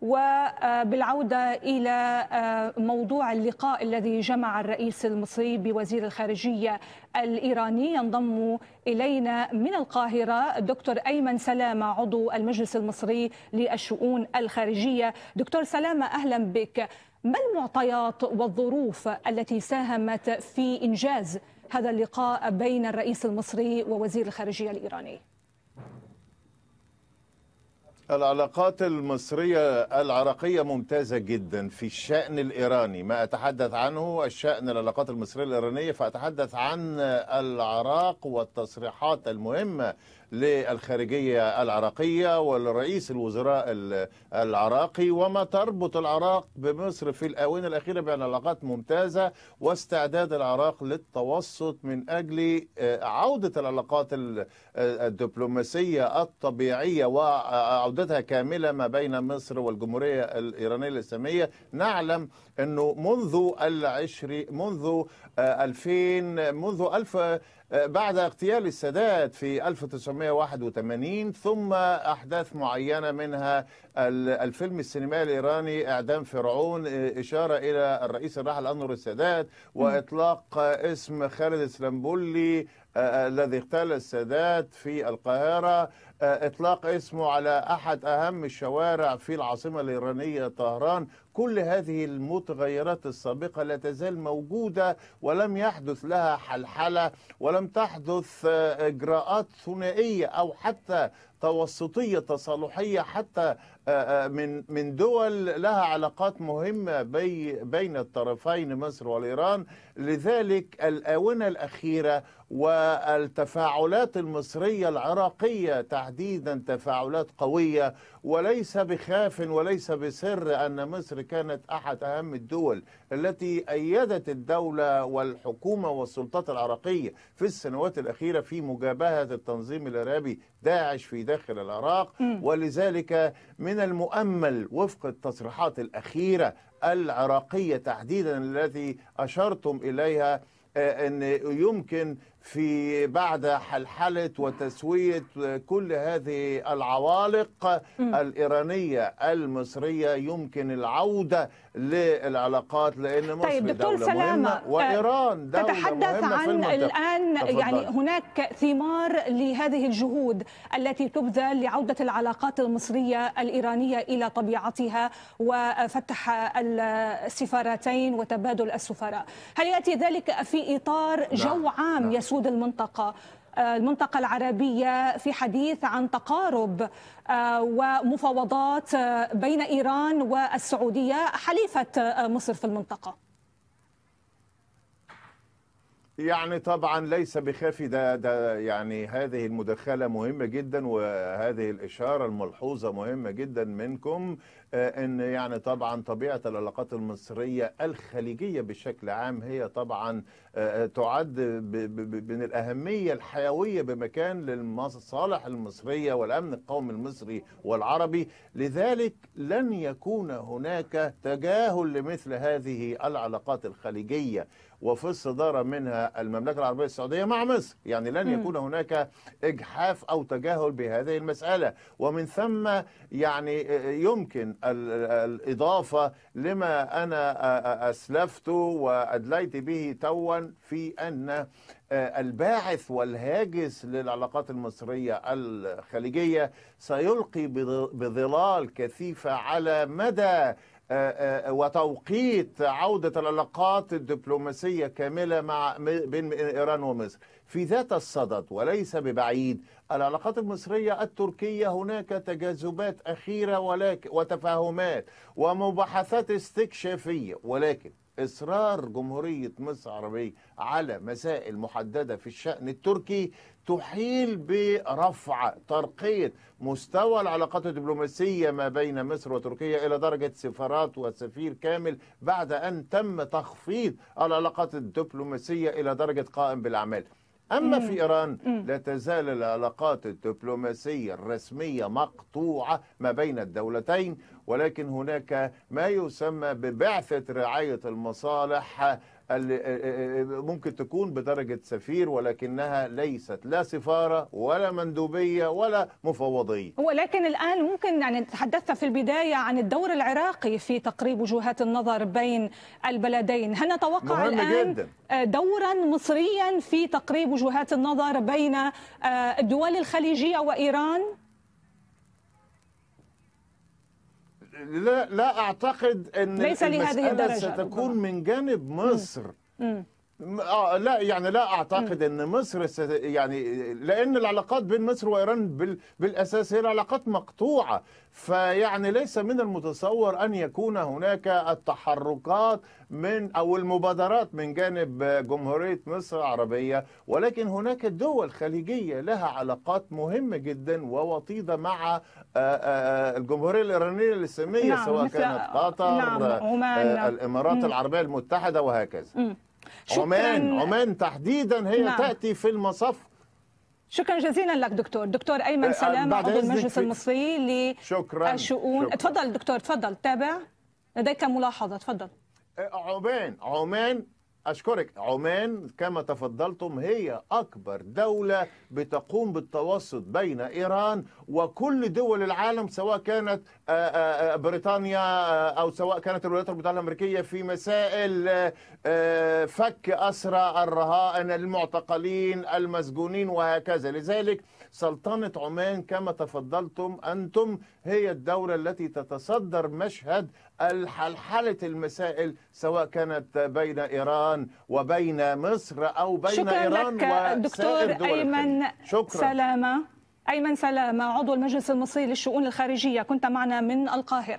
وبالعودة إلى آه، موضوع اللقاء الذي جمع الرئيس المصري بوزير الخارجية الإيراني ينضم إلينا من القاهرة دكتور أيمن سلامة عضو المجلس المصري للشؤون الخارجية دكتور سلامة أهلا بك ما المعطيات والظروف التي ساهمت في إنجاز هذا اللقاء بين الرئيس المصري ووزير الخارجية الإيراني؟ العلاقات المصرية العراقية ممتازة جدا في الشأن الإيراني ما أتحدث عنه الشأن العلاقات المصرية الإيرانية فأتحدث عن العراق والتصريحات المهمة للخارجية العراقية والرئيس الوزراء العراقي وما تربط العراق بمصر في الآونة الأخيرة العلاقات ممتازة واستعداد العراق للتوسط من أجل آه، عودة العلاقات آه، الدبلوماسية الطبيعية وعودة رابطتها كاملة ما بين مصر والجمهورية الإيرانية الإسلامية نعلم أنه منذ العشر منذ 2000 آه، منذ ألف آه، بعد اغتيال السادات في 1981 ثم أحداث معينة منها الفيلم السينمائي الإيراني إعدام فرعون آه، إشارة إلى الرئيس الراحل أنور السادات وإطلاق اسم خالد اسلامبولي آه، آه، الذي اغتال السادات في القاهرة آه، إطلاق اسمه على أحد أهم الشوارع في العاصمة الإيرانية طهران كل هذه المتغيرات السابقة لا تزال موجودة ولم يحدث لها حلحلة ولم تحدث إجراءات ثنائية أو حتى توسطية تصالحية حتى من من دول لها علاقات مهمة بين الطرفين مصر والإيران لذلك الآونة الأخيرة والتفاعلات المصرية العراقية تحديدا تفاعلات قوية وليس بخاف وليس بسر أن مصر كانت أحد أهم الدول التي أيدت الدولة والحكومة والسلطات العراقية في السنوات الأخيرة في مجابهة التنظيم الإرهابي داعش في داخل العراق ولذلك من المؤمل وفق التصريحات الأخيرة العراقية تحديدا التي أشرتم إليها آه، أن يمكن في بعد حلحلة وتسوية كل هذه العوالق الإيرانية المصرية يمكن العودة للعلاقات لأن مصر طيب دولة سلامة مهمة آه، وإيران دولة تتحدث مهمة عن في الآن تفضل. يعني هناك ثمار لهذه الجهود التي تبذل لعودة العلاقات المصرية الإيرانية إلى طبيعتها وفتح السفارتين وتبادل السفراء هل يأتي ذلك في إطار نعم، جو عام يسوع نعم. أسود المنطقة آه، المنطقة العربية في حديث عن تقارب آه، ومفاوضات آه، بين إيران والسعودية حليفة مصر في المنطقة يعني طبعا ليس بخافي ده ده يعني هذه المداخله مهمه جدا وهذه الاشاره الملحوظه مهمه جدا منكم آه، ان يعني طبعا طبيعه العلاقات المصريه الخليجيه بشكل عام هي طبعا آه، آه، تعد من الاهميه الحيويه بمكان للمصالح المصريه والامن القومي المصري والعربي لذلك لن يكون هناك تجاهل لمثل هذه العلاقات الخليجيه وفي الصدارة منها المملكة العربية السعودية مع مصر يعني لن يكون هناك إجحاف أو تجاهل بهذه المسألة ومن ثم يعني يمكن الإضافة لما أنا أسلفت وأدليت به توا في أن الباعث والهاجس للعلاقات المصرية الخليجية سيلقي بظلال كثيفة على مدى آه، آه، وتوقيت عودة العلاقات الدبلوماسية كاملة مع بين إيران ومصر في ذات الصدد وليس ببعيد العلاقات المصرية التركية هناك تجاذبات أخيرة ولكن وتفاهمات ومباحثات استكشافية ولكن إصرار جمهورية مصر العربية على مسائل محددة في الشأن التركي تحيل برفع ترقية مستوى العلاقات الدبلوماسية ما بين مصر وتركيا إلى درجة سفارات وسفير كامل بعد أن تم تخفيض العلاقات الدبلوماسية إلى درجة قائم بالأعمال أما مم. في إيران لا تزال العلاقات الدبلوماسية الرسمية مقطوعة ما بين الدولتين ولكن هناك ما يسمى ببعثة رعاية المصالح آه، آه، آه، ممكن تكون بدرجة سفير ولكنها ليست لا سفارة ولا مندوبية ولا مفوضية ولكن الآن ممكن يعني تحدثت في البداية عن الدور العراقي في تقريب وجهات النظر بين البلدين هل نتوقع الآن جدا. دورا مصريا في تقريب وجهات النظر بين الدول الخليجية وإيران؟ لا لا اعتقد ان ليس لهذه الدرجه ستكون من جانب مصر مم. مم. آه، لا يعني لا اعتقد ان مصر ست يعني لان العلاقات بين مصر وايران بالاساس هي علاقات مقطوعه فيعني ليس من المتصور ان يكون هناك التحركات من او المبادرات من جانب جمهوريه مصر العربيه ولكن هناك دول خليجيه لها علاقات مهمه جدا ووطيده مع آه، آه، الجمهوريه الايرانيه الاسلاميه نعم سواء كانت قطر نعم الامارات العربيه المتحده وهكذا عمان عمان تحديدا هي نعم. تاتي في المصف شكرا جزيلا لك دكتور دكتور ايمن آه، سلام عضو المجلس المصري للشؤون تفضل دكتور تفضل تابع لديك ملاحظه تفضل آه، عمان عمان أشكرك عمان كما تفضلتم هي أكبر دولة بتقوم بالتوسط بين إيران وكل دول العالم سواء كانت آه، آه، آه، بريطانيا أو سواء كانت الولايات المتحدة الأمريكية في مسائل فك أسرى الرهائن المعتقلين المسجونين وهكذا لذلك سلطنة عمان كما تفضلتم أنتم هي الدولة التي تتصدر مشهد حلحلة المسائل سواء كانت بين إيران وبين مصر أو بين شكرا إيران لك دكتور أيمن شكرا سلامة أيمن سلامة عضو المجلس المصري للشؤون الخارجية كنت معنا من القاهرة